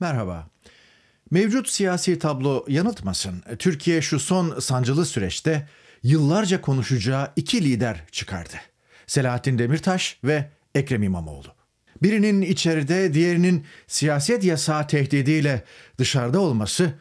Merhaba. Mevcut siyasi tablo yanıltmasın. Türkiye şu son sancılı süreçte yıllarca konuşacağı iki lider çıkardı. Selahattin Demirtaş ve Ekrem İmamoğlu. Birinin içeride, diğerinin siyaset yasağı tehdidiyle dışarıda olması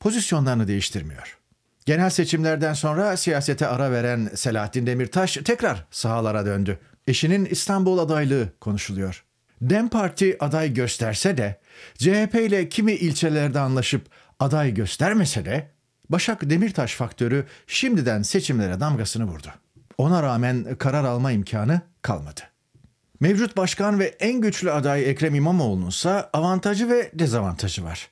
pozisyonlarını değiştirmiyor. Genel seçimlerden sonra siyasete ara veren Selahattin Demirtaş tekrar sahalara döndü. Eşinin İstanbul adaylığı konuşuluyor. Dem Parti aday gösterse de, CHP ile kimi ilçelerde anlaşıp aday göstermese de, Başak Demirtaş faktörü şimdiden seçimlere damgasını vurdu. Ona rağmen karar alma imkanı kalmadı. Mevcut başkan ve en güçlü aday Ekrem İmamoğlu'nun ise avantajı ve dezavantajı var.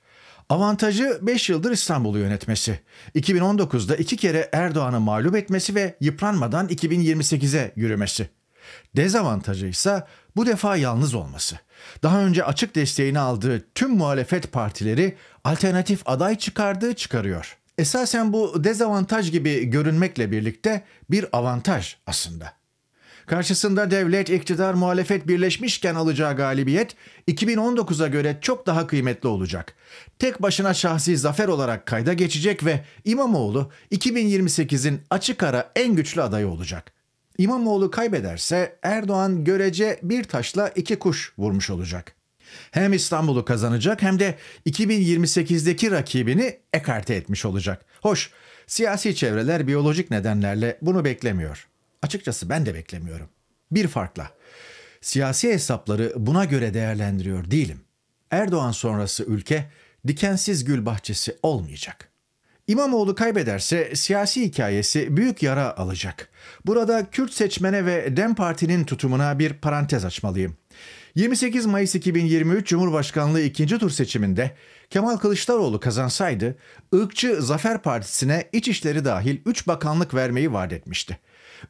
Avantajı 5 yıldır İstanbul'u yönetmesi. 2019'da iki kere Erdoğan'ı mağlup etmesi ve yıpranmadan 2028'e yürümesi. Dezavantajı ise bu defa yalnız olması. Daha önce açık desteğini aldığı tüm muhalefet partileri alternatif aday çıkardığı çıkarıyor. Esasen bu dezavantaj gibi görünmekle birlikte bir avantaj aslında. Karşısında devlet, iktidar, muhalefet birleşmişken alacağı galibiyet 2019'a göre çok daha kıymetli olacak. Tek başına şahsi zafer olarak kayda geçecek ve İmamoğlu 2028'in açık ara en güçlü adayı olacak. İmamoğlu kaybederse Erdoğan görece bir taşla iki kuş vurmuş olacak. Hem İstanbul'u kazanacak hem de 2028'deki rakibini ekarte etmiş olacak. Hoş, siyasi çevreler biyolojik nedenlerle bunu beklemiyor. Açıkçası ben de beklemiyorum. Bir farkla. Siyasi hesapları buna göre değerlendiriyor değilim. Erdoğan sonrası ülke dikensiz gül bahçesi olmayacak.'' İmamoğlu kaybederse siyasi hikayesi büyük yara alacak. Burada Kürt seçmene ve Dem Parti'nin tutumuna bir parantez açmalıyım. 28 Mayıs 2023 Cumhurbaşkanlığı ikinci tur seçiminde Kemal Kılıçdaroğlu kazansaydı ırkçı Zafer Partisi'ne İçişleri dahil 3 bakanlık vermeyi vaat etmişti.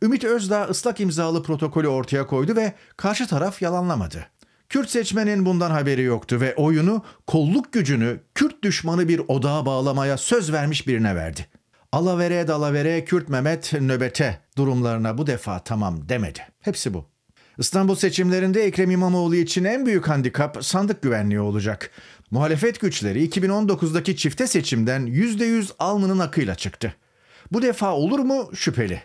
Ümit Özdağ ıslak imzalı protokolü ortaya koydu ve karşı taraf yalanlamadı. Kürt seçmenin bundan haberi yoktu ve oyunu kolluk gücünü Kürt düşmanı bir odağa bağlamaya söz vermiş birine verdi. Alavere dalavere Kürt Mehmet nöbete durumlarına bu defa tamam demedi. Hepsi bu. İstanbul seçimlerinde Ekrem İmamoğlu için en büyük handikap sandık güvenliği olacak. Muhalefet güçleri 2019'daki çifte seçimden %100 alnının akıyla çıktı. Bu defa olur mu şüpheli.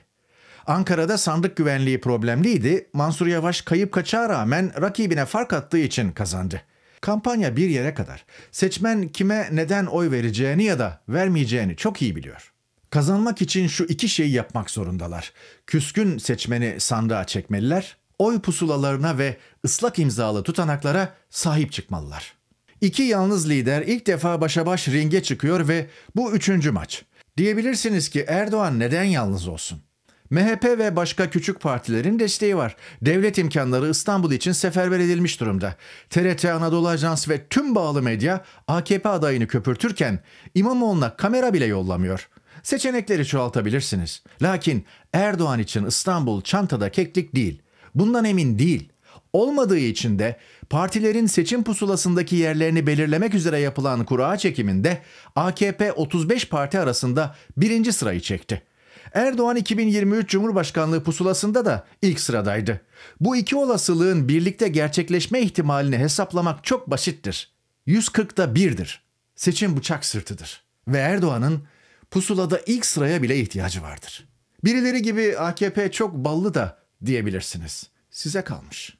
Ankara'da sandık güvenliği problemliydi. Mansur Yavaş kayıp kaçağa rağmen rakibine fark attığı için kazandı. Kampanya bir yere kadar. Seçmen kime neden oy vereceğini ya da vermeyeceğini çok iyi biliyor. Kazanmak için şu iki şeyi yapmak zorundalar. Küskün seçmeni sandığa çekmeliler, oy pusulalarına ve ıslak imzalı tutanaklara sahip çıkmalılar. İki yalnız lider ilk defa başa baş ringe çıkıyor ve bu üçüncü maç. Diyebilirsiniz ki Erdoğan neden yalnız olsun? MHP ve başka küçük partilerin desteği var. Devlet imkanları İstanbul için seferber edilmiş durumda. TRT, Anadolu Ajansı ve tüm bağlı medya AKP adayını köpürtürken İmamoğlu'na kamera bile yollamıyor. Seçenekleri çoğaltabilirsiniz. Lakin Erdoğan için İstanbul çantada keklik değil. Bundan emin değil. Olmadığı için de partilerin seçim pusulasındaki yerlerini belirlemek üzere yapılan kura çekiminde AKP 35 parti arasında birinci sırayı çekti. Erdoğan 2023 Cumhurbaşkanlığı pusulasında da ilk sıradaydı. Bu iki olasılığın birlikte gerçekleşme ihtimalini hesaplamak çok basittir. 140'da birdir. Seçim bıçak sırtıdır. Ve Erdoğan'ın pusulada ilk sıraya bile ihtiyacı vardır. Birileri gibi AKP çok ballı da diyebilirsiniz. Size kalmış.''